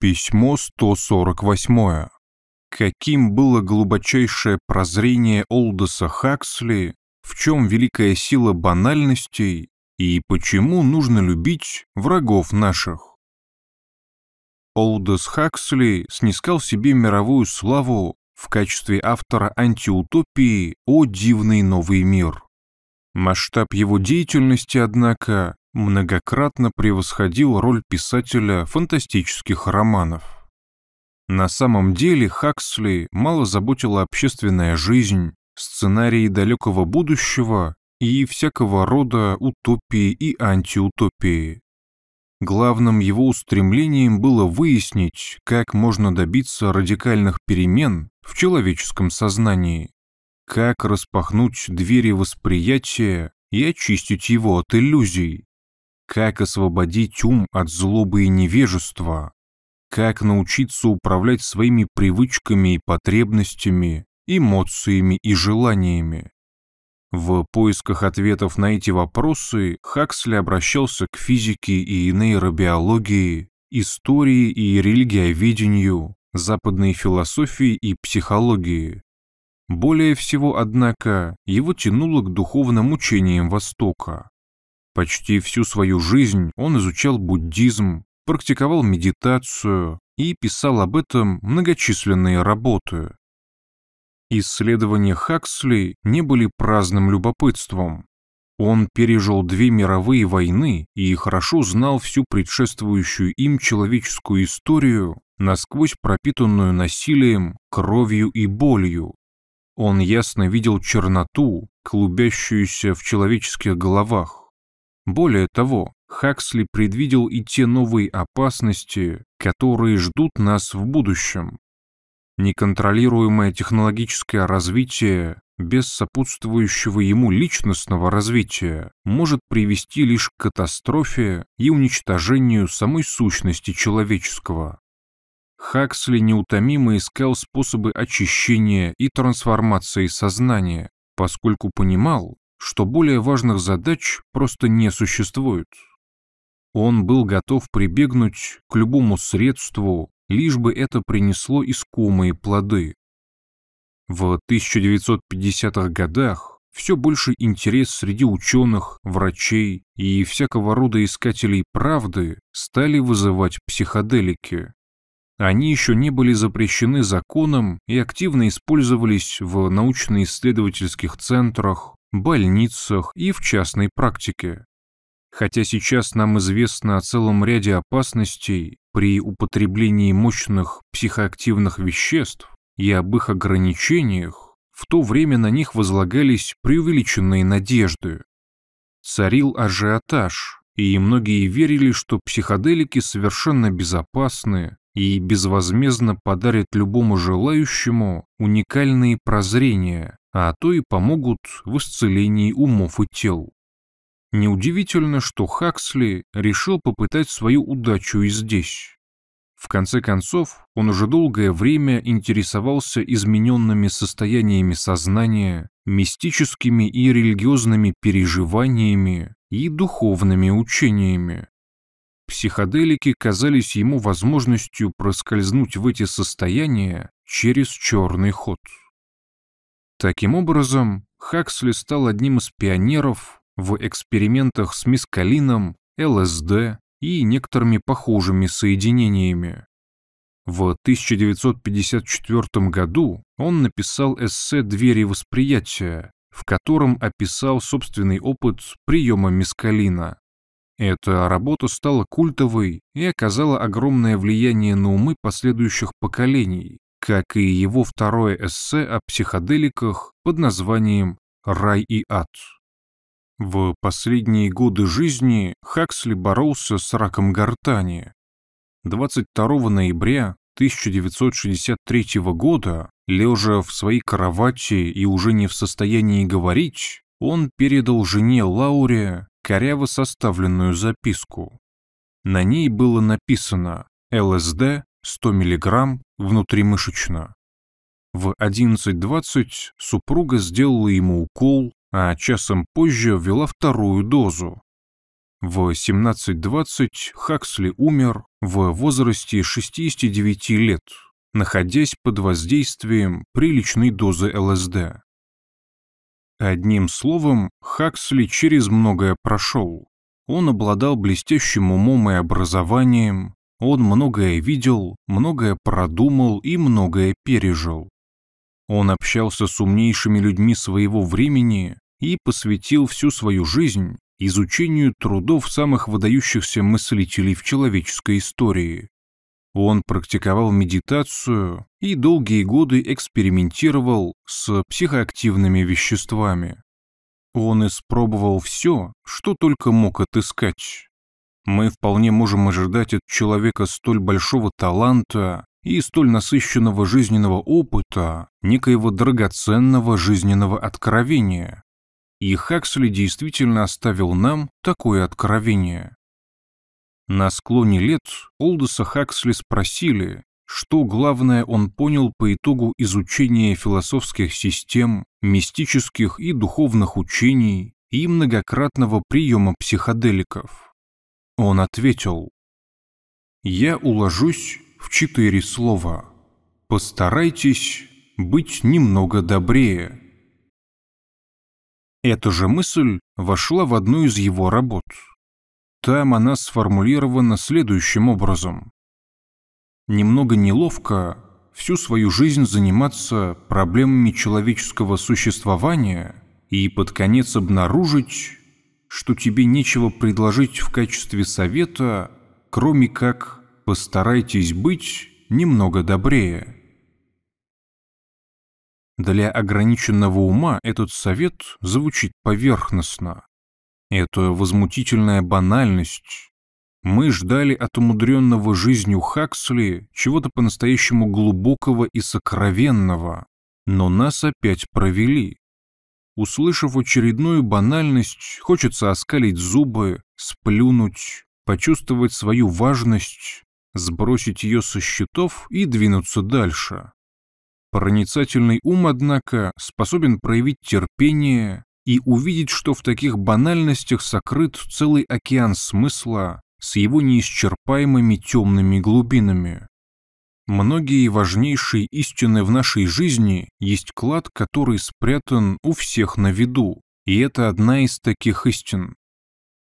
Письмо 148. Каким было глубочайшее прозрение Олдоса Хаксли, в чем великая сила банальностей и почему нужно любить врагов наших. Олдос Хаксли снискал себе мировую славу в качестве автора антиутопии «О дивный новый мир». Масштаб его деятельности, однако, многократно превосходил роль писателя фантастических романов. На самом деле Хаксли мало заботила общественная жизнь, сценарии далекого будущего и всякого рода утопии и антиутопии. Главным его устремлением было выяснить, как можно добиться радикальных перемен в человеческом сознании, как распахнуть двери восприятия и очистить его от иллюзий, как освободить ум от злобы и невежества? Как научиться управлять своими привычками и потребностями, эмоциями и желаниями? В поисках ответов на эти вопросы Хаксли обращался к физике и нейробиологии, истории и религиоведению, западной философии и психологии. Более всего, однако, его тянуло к духовным учениям Востока. Почти всю свою жизнь он изучал буддизм, практиковал медитацию и писал об этом многочисленные работы. Исследования Хаксли не были праздным любопытством. Он пережил две мировые войны и хорошо знал всю предшествующую им человеческую историю, насквозь пропитанную насилием, кровью и болью. Он ясно видел черноту, клубящуюся в человеческих головах. Более того, Хаксли предвидел и те новые опасности, которые ждут нас в будущем. Неконтролируемое технологическое развитие без сопутствующего ему личностного развития может привести лишь к катастрофе и уничтожению самой сущности человеческого. Хаксли неутомимо искал способы очищения и трансформации сознания, поскольку понимал, что более важных задач просто не существует. Он был готов прибегнуть к любому средству, лишь бы это принесло искомые плоды. В 1950-х годах все больше интерес среди ученых, врачей и всякого рода искателей правды стали вызывать психоделики. Они еще не были запрещены законом и активно использовались в научно-исследовательских центрах, больницах и в частной практике. Хотя сейчас нам известно о целом ряде опасностей при употреблении мощных психоактивных веществ и об их ограничениях, в то время на них возлагались преувеличенные надежды. Царил ажиотаж, и многие верили, что психоделики совершенно безопасны и безвозмездно подарят любому желающему уникальные прозрения, а то и помогут в исцелении умов и тел. Неудивительно, что Хаксли решил попытать свою удачу и здесь. В конце концов, он уже долгое время интересовался измененными состояниями сознания, мистическими и религиозными переживаниями и духовными учениями. Психоделики казались ему возможностью проскользнуть в эти состояния через черный ход. Таким образом, Хаксли стал одним из пионеров в экспериментах с мискалином, ЛСД и некоторыми похожими соединениями. В 1954 году он написал эссе «Двери восприятия», в котором описал собственный опыт приема мискалина. Эта работа стала культовой и оказала огромное влияние на умы последующих поколений, как и его второе эссе о психоделиках под названием «Рай и ад». В последние годы жизни Хаксли боролся с раком гортани. 22 ноября 1963 года, лежа в своей кровати и уже не в состоянии говорить, он передал жене Лауре коряво составленную записку. На ней было написано «ЛСД 100 мг внутримышечно». В 11.20 супруга сделала ему укол, а часом позже ввела вторую дозу. В 17.20 Хаксли умер в возрасте 69 лет, находясь под воздействием приличной дозы ЛСД. Одним словом, Хаксли через многое прошел. Он обладал блестящим умом и образованием, он многое видел, многое продумал и многое пережил. Он общался с умнейшими людьми своего времени и посвятил всю свою жизнь изучению трудов самых выдающихся мыслителей в человеческой истории. Он практиковал медитацию и долгие годы экспериментировал с психоактивными веществами. Он испробовал все, что только мог отыскать. Мы вполне можем ожидать от человека столь большого таланта и столь насыщенного жизненного опыта, некоего драгоценного жизненного откровения. И Хаксли действительно оставил нам такое откровение. На склоне лет Олдоса Хаксли спросили, что главное он понял по итогу изучения философских систем, мистических и духовных учений и многократного приема психоделиков. Он ответил, «Я уложусь в четыре слова. Постарайтесь быть немного добрее». Эта же мысль вошла в одну из его работ – там она сформулирована следующим образом. Немного неловко всю свою жизнь заниматься проблемами человеческого существования и под конец обнаружить, что тебе нечего предложить в качестве совета, кроме как «постарайтесь быть немного добрее». Для ограниченного ума этот совет звучит поверхностно. Это возмутительная банальность. Мы ждали от умудренного жизнью Хаксли чего-то по-настоящему глубокого и сокровенного, но нас опять провели. Услышав очередную банальность, хочется оскалить зубы, сплюнуть, почувствовать свою важность, сбросить ее со счетов и двинуться дальше. Проницательный ум, однако, способен проявить терпение, и увидеть, что в таких банальностях сокрыт целый океан смысла с его неисчерпаемыми темными глубинами. Многие важнейшие истины в нашей жизни есть клад, который спрятан у всех на виду, и это одна из таких истин.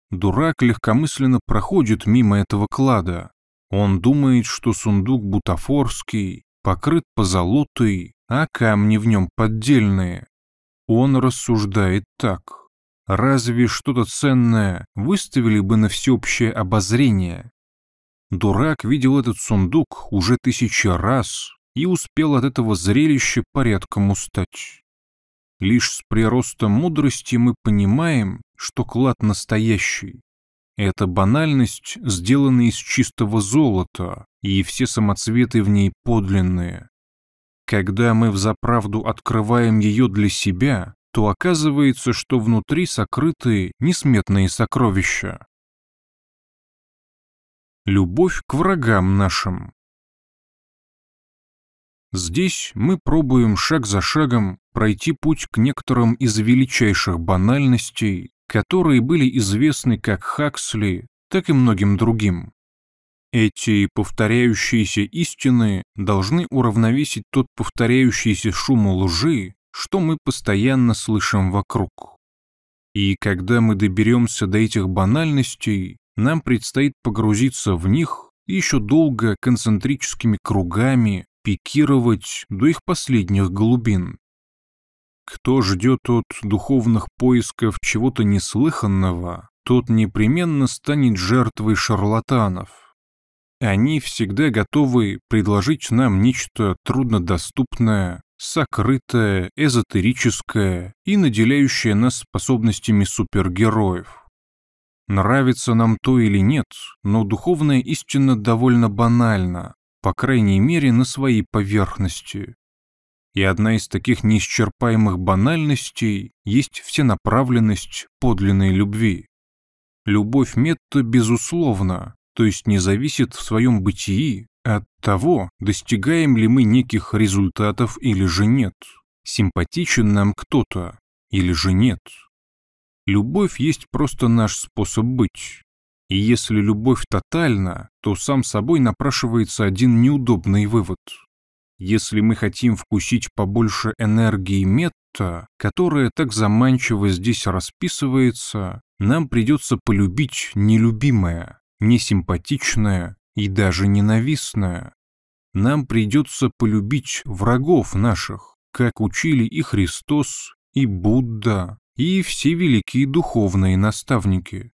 Дурак легкомысленно проходит мимо этого клада. Он думает, что сундук бутафорский, покрыт позолотой, а камни в нем поддельные. Он рассуждает так. Разве что-то ценное выставили бы на всеобщее обозрение? Дурак видел этот сундук уже тысячи раз и успел от этого зрелища порядком устать. Лишь с приростом мудрости мы понимаем, что клад настоящий. эта банальность, сделана из чистого золота, и все самоцветы в ней подлинные. Когда мы взаправду открываем ее для себя, то оказывается, что внутри сокрыты несметные сокровища. Любовь к врагам нашим. Здесь мы пробуем шаг за шагом пройти путь к некоторым из величайших банальностей, которые были известны как Хаксли, так и многим другим. Эти повторяющиеся истины должны уравновесить тот повторяющийся шум лжи, что мы постоянно слышим вокруг. И когда мы доберемся до этих банальностей, нам предстоит погрузиться в них еще долго концентрическими кругами пикировать до их последних глубин. Кто ждет от духовных поисков чего-то неслыханного, тот непременно станет жертвой шарлатанов – они всегда готовы предложить нам нечто труднодоступное, сокрытое, эзотерическое и наделяющее нас способностями супергероев. Нравится нам то или нет, но духовная истина довольно банальна, по крайней мере на своей поверхности. И одна из таких неисчерпаемых банальностей есть всенаправленность подлинной любви. Любовь Метта, безусловно, то есть не зависит в своем бытии от того, достигаем ли мы неких результатов или же нет, симпатичен нам кто-то или же нет. Любовь есть просто наш способ быть. И если любовь тотальна, то сам собой напрашивается один неудобный вывод. Если мы хотим вкусить побольше энергии метта, которая так заманчиво здесь расписывается, нам придется полюбить нелюбимое несимпатичное и даже ненавистное. Нам придется полюбить врагов наших, как учили и Христос, и Будда, и все великие духовные наставники.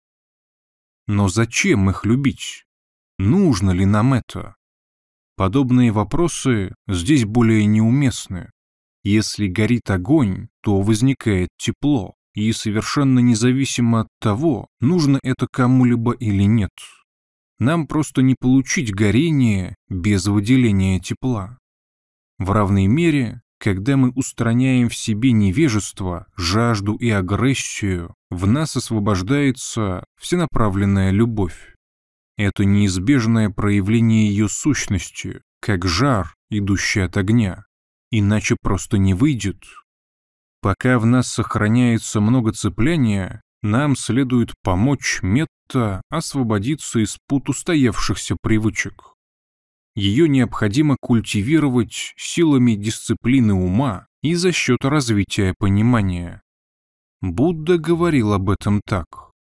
Но зачем их любить? Нужно ли нам это? Подобные вопросы здесь более неуместны. Если горит огонь, то возникает тепло и совершенно независимо от того, нужно это кому-либо или нет. Нам просто не получить горение без выделения тепла. В равной мере, когда мы устраняем в себе невежество, жажду и агрессию, в нас освобождается всенаправленная любовь. Это неизбежное проявление ее сущности, как жар, идущий от огня. Иначе просто не выйдет. Пока в нас сохраняется много цепления, нам следует помочь Метта освободиться из пут устоявшихся привычек. Ее необходимо культивировать силами дисциплины ума и за счет развития понимания. Будда говорил об этом так.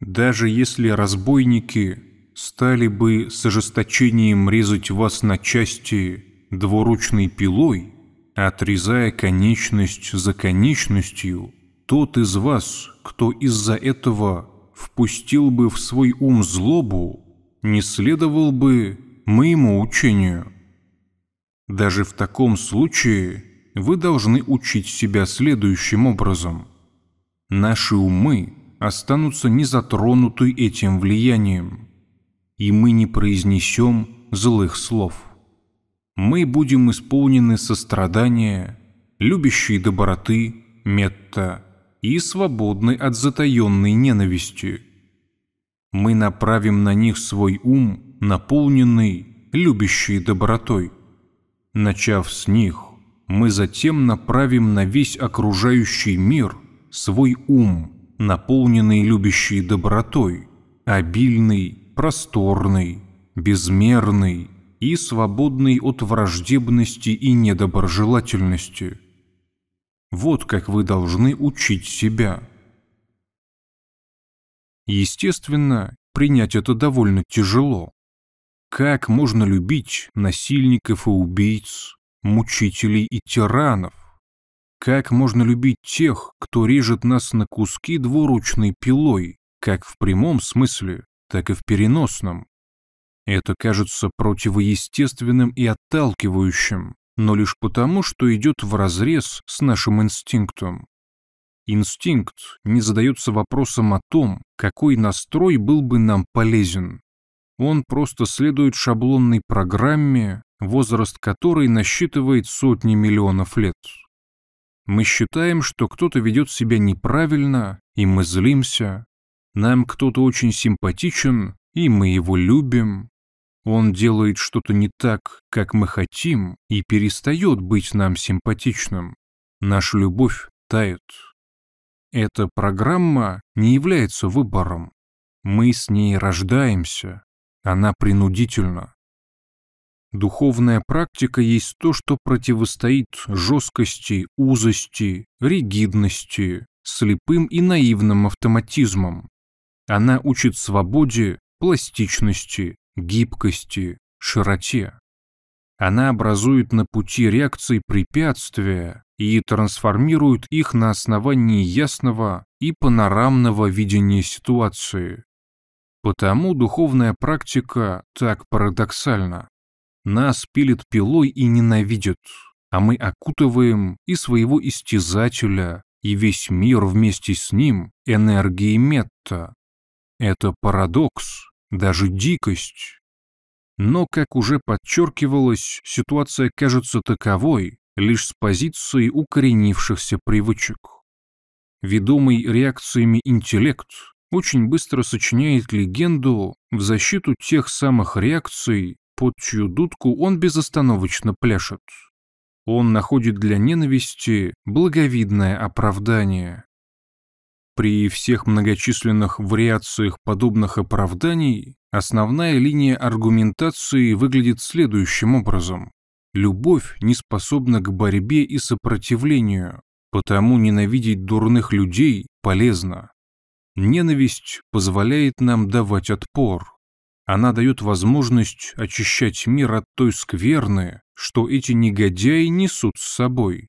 «Даже если разбойники стали бы с ожесточением резать вас на части двуручной пилой, отрезая конечность за конечностью, тот из вас, кто из-за этого впустил бы в свой ум злобу, не следовал бы моему учению. Даже в таком случае вы должны учить себя следующим образом. Наши умы останутся не затронуты этим влиянием, и мы не произнесем злых слов мы будем исполнены сострадания, любящей доброты, метта и свободны от затаенной ненависти. Мы направим на них свой ум, наполненный, любящей добротой. Начав с них, мы затем направим на весь окружающий мир свой ум, наполненный любящей добротой, обильный, просторный, безмерный, и свободный от враждебности и недоброжелательности. Вот как вы должны учить себя. Естественно, принять это довольно тяжело. Как можно любить насильников и убийц, мучителей и тиранов? Как можно любить тех, кто режет нас на куски двуручной пилой, как в прямом смысле, так и в переносном? Это кажется противоестественным и отталкивающим, но лишь потому, что идет вразрез с нашим инстинктом. Инстинкт не задается вопросом о том, какой настрой был бы нам полезен. Он просто следует шаблонной программе, возраст которой насчитывает сотни миллионов лет. Мы считаем, что кто-то ведет себя неправильно, и мы злимся. Нам кто-то очень симпатичен, и мы его любим. Он делает что-то не так, как мы хотим, и перестает быть нам симпатичным. Наша любовь тает. Эта программа не является выбором. Мы с ней рождаемся. Она принудительна. Духовная практика есть то, что противостоит жесткости, узости, ригидности, слепым и наивным автоматизмам. Она учит свободе, пластичности, гибкости, широте. Она образует на пути реакции препятствия и трансформирует их на основании ясного и панорамного видения ситуации. Потому духовная практика так парадоксальна. Нас пилит пилой и ненавидит, а мы окутываем и своего истязателя, и весь мир вместе с ним энергией метта. Это парадокс, даже дикость. Но, как уже подчеркивалось, ситуация кажется таковой лишь с позиции укоренившихся привычек. Ведомый реакциями интеллект очень быстро сочиняет легенду в защиту тех самых реакций, под чью дудку он безостановочно пляшет. Он находит для ненависти благовидное оправдание. При всех многочисленных вариациях подобных оправданий основная линия аргументации выглядит следующим образом. Любовь не способна к борьбе и сопротивлению, потому ненавидеть дурных людей полезно. Ненависть позволяет нам давать отпор. Она дает возможность очищать мир от той скверны, что эти негодяи несут с собой.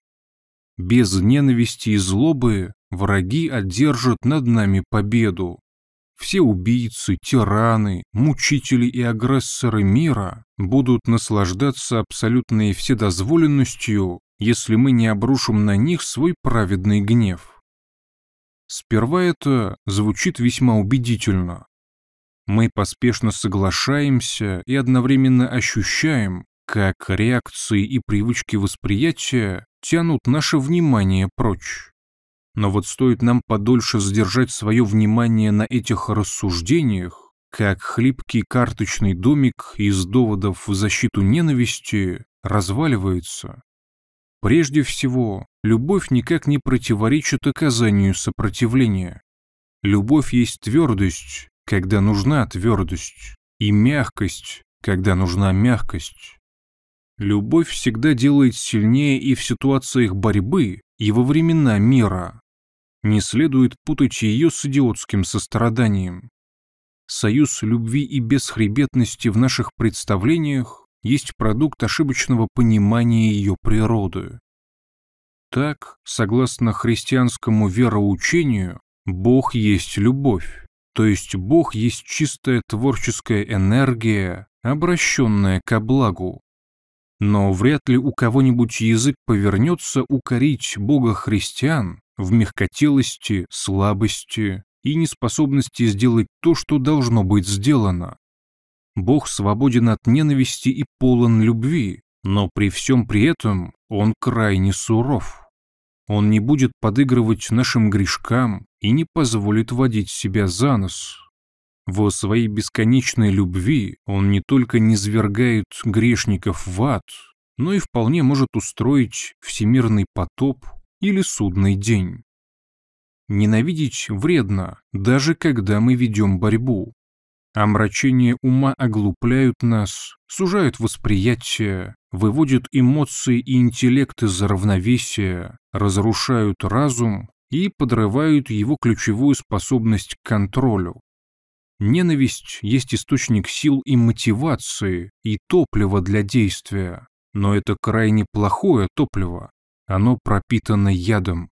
Без ненависти и злобы Враги одержат над нами победу. Все убийцы, тираны, мучители и агрессоры мира будут наслаждаться абсолютной вседозволенностью, если мы не обрушим на них свой праведный гнев. Сперва это звучит весьма убедительно. Мы поспешно соглашаемся и одновременно ощущаем, как реакции и привычки восприятия тянут наше внимание прочь. Но вот стоит нам подольше задержать свое внимание на этих рассуждениях, как хлипкий карточный домик из доводов в защиту ненависти разваливается. Прежде всего, любовь никак не противоречит оказанию сопротивления. Любовь есть твердость, когда нужна твердость, и мягкость, когда нужна мягкость. Любовь всегда делает сильнее и в ситуациях борьбы, и во времена мира не следует путать ее с идиотским состраданием. Союз любви и бесхребетности в наших представлениях есть продукт ошибочного понимания ее природы. Так, согласно христианскому вероучению, Бог есть любовь, то есть Бог есть чистая творческая энергия, обращенная ко благу. Но вряд ли у кого-нибудь язык повернется укорить Бога христиан в мягкотелости, слабости и неспособности сделать то, что должно быть сделано. Бог свободен от ненависти и полон любви, но при всем при этом он крайне суров. Он не будет подыгрывать нашим грешкам и не позволит водить себя за нос. Во своей бесконечной любви он не только не свергает грешников в ад, но и вполне может устроить всемирный потоп или судный день. Ненавидеть вредно, даже когда мы ведем борьбу. Омрачение ума оглупляют нас, сужают восприятие, выводят эмоции и интеллект из равновесия, разрушают разум и подрывают его ключевую способность к контролю. Ненависть есть источник сил и мотивации, и топлива для действия, но это крайне плохое топливо, оно пропитано ядом.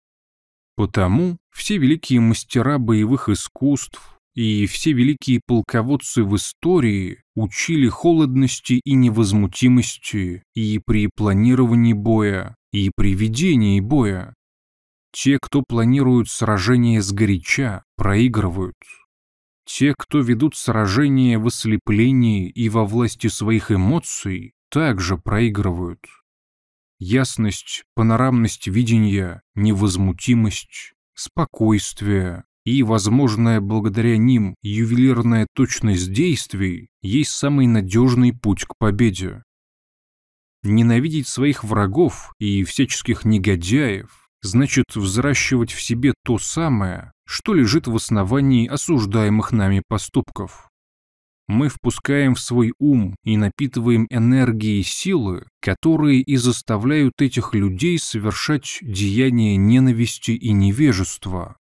Потому все великие мастера боевых искусств и все великие полководцы в истории учили холодности и невозмутимости и при планировании боя, и при ведении боя. Те, кто планируют сражение сгоряча, проигрывают. Те, кто ведут сражение в ослеплении и во власти своих эмоций, также проигрывают ясность, панорамность видения, невозмутимость, спокойствие и, возможная благодаря ним ювелирная точность действий, есть самый надежный путь к победе. Ненавидеть своих врагов и всяческих негодяев значит взращивать в себе то самое, что лежит в основании осуждаемых нами поступков мы впускаем в свой ум и напитываем энергией силы, которые и заставляют этих людей совершать деяния ненависти и невежества.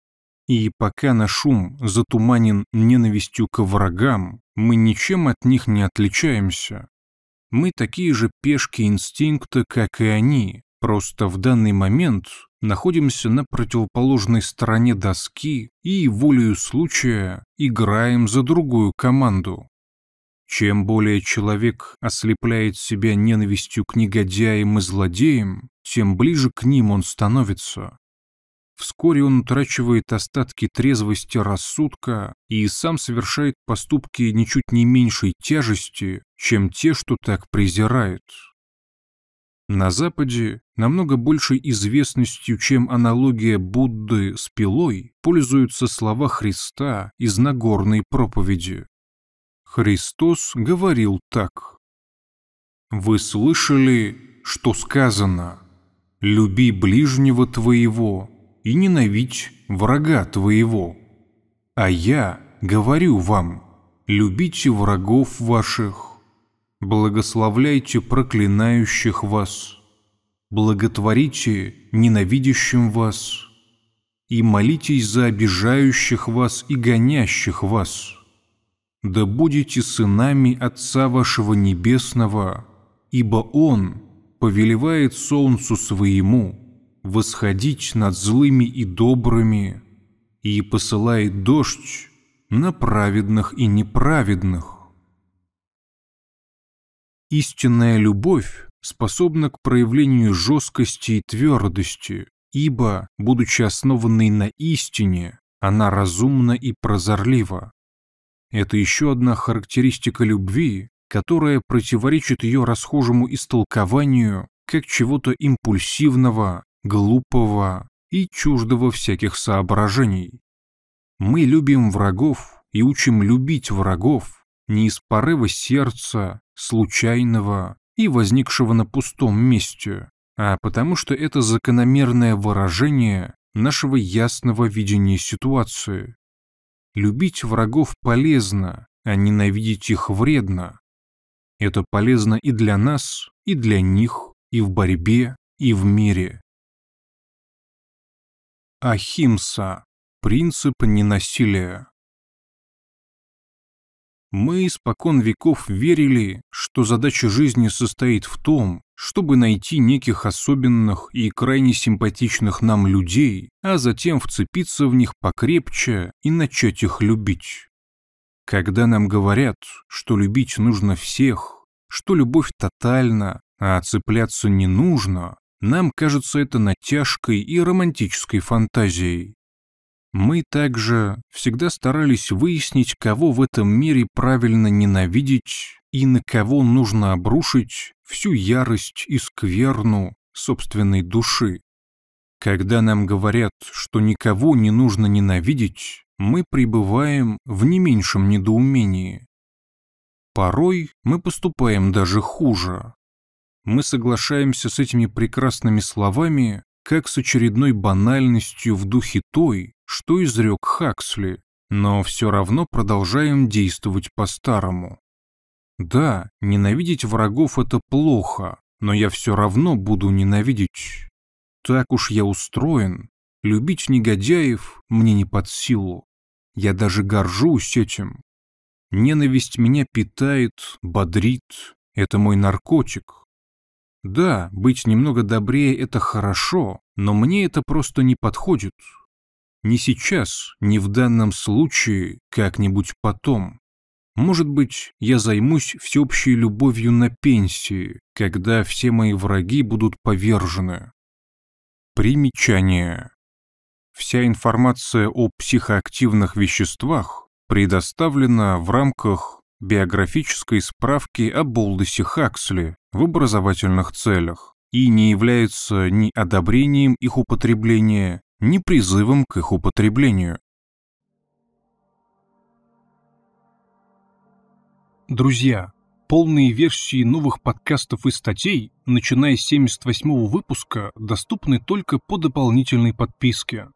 И пока наш ум затуманен ненавистью к врагам, мы ничем от них не отличаемся. Мы такие же пешки инстинкта, как и они, просто в данный момент находимся на противоположной стороне доски и волею случая играем за другую команду. Чем более человек ослепляет себя ненавистью к негодяям и злодеям, тем ближе к ним он становится. Вскоре он утрачивает остатки трезвости рассудка и сам совершает поступки ничуть не меньшей тяжести, чем те, что так презирает. На Западе намного большей известностью, чем аналогия Будды с пилой, пользуются слова Христа из Нагорной проповеди. Христос говорил так. «Вы слышали, что сказано, люби ближнего твоего и ненавидь врага твоего. А я говорю вам, любите врагов ваших, благословляйте проклинающих вас, благотворите ненавидящим вас» и молитесь за обижающих вас и гонящих вас, да будете сынами Отца вашего Небесного, ибо Он повелевает солнцу своему восходить над злыми и добрыми и посылает дождь на праведных и неправедных. Истинная любовь способна к проявлению жесткости и твердости, ибо, будучи основанной на истине, она разумна и прозорлива. Это еще одна характеристика любви, которая противоречит ее расхожему истолкованию как чего-то импульсивного, глупого и чуждого всяких соображений. Мы любим врагов и учим любить врагов не из порыва сердца, случайного и возникшего на пустом месте, а потому что это закономерное выражение нашего ясного видения ситуации. Любить врагов полезно, а ненавидеть их вредно. Это полезно и для нас, и для них, и в борьбе, и в мире. Ахимса – принцип ненасилия. Мы испокон веков верили, что задача жизни состоит в том, чтобы найти неких особенных и крайне симпатичных нам людей, а затем вцепиться в них покрепче и начать их любить. Когда нам говорят, что любить нужно всех, что любовь тотальна, а цепляться не нужно, нам кажется это натяжкой и романтической фантазией. Мы также всегда старались выяснить, кого в этом мире правильно ненавидеть и на кого нужно обрушить всю ярость и скверну собственной души. Когда нам говорят, что никого не нужно ненавидеть, мы пребываем в не меньшем недоумении. Порой мы поступаем даже хуже. Мы соглашаемся с этими прекрасными словами, как с очередной банальностью в духе той, что изрек Хаксли, но все равно продолжаем действовать по-старому. Да, ненавидеть врагов — это плохо, но я все равно буду ненавидеть. Так уж я устроен. Любить негодяев мне не под силу. Я даже горжусь этим. Ненависть меня питает, бодрит. Это мой наркотик. Да, быть немного добрее — это хорошо, но мне это просто не подходит. Не сейчас, не в данном случае, как-нибудь потом. Может быть, я займусь всеобщей любовью на пенсии, когда все мои враги будут повержены. Примечание. Вся информация о психоактивных веществах предоставлена в рамках биографической справки о Болдесе Хаксли в образовательных целях и не является ни одобрением их употребления, ни призывом к их употреблению. Друзья, полные версии новых подкастов и статей, начиная с 78 выпуска, доступны только по дополнительной подписке.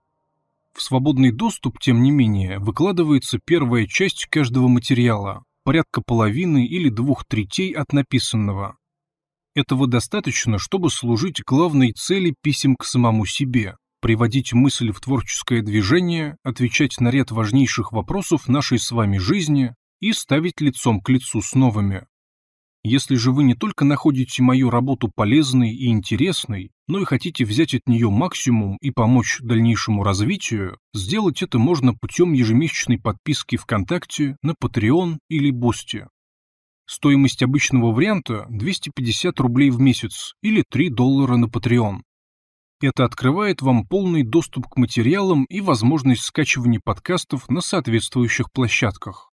В свободный доступ, тем не менее, выкладывается первая часть каждого материала, порядка половины или двух третей от написанного. Этого достаточно, чтобы служить главной цели писем к самому себе приводить мысль в творческое движение, отвечать на ряд важнейших вопросов нашей с вами жизни и ставить лицом к лицу с новыми. Если же вы не только находите мою работу полезной и интересной, но и хотите взять от нее максимум и помочь дальнейшему развитию, сделать это можно путем ежемесячной подписки ВКонтакте на Patreon или Бусти. Стоимость обычного варианта – 250 рублей в месяц или 3 доллара на Patreon. Это открывает вам полный доступ к материалам и возможность скачивания подкастов на соответствующих площадках.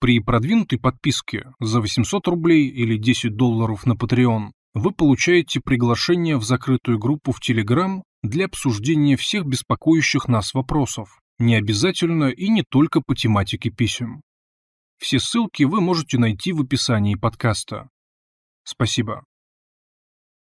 При продвинутой подписке за 800 рублей или 10 долларов на Patreon вы получаете приглашение в закрытую группу в Telegram для обсуждения всех беспокоящих нас вопросов, не обязательно и не только по тематике писем. Все ссылки вы можете найти в описании подкаста. Спасибо.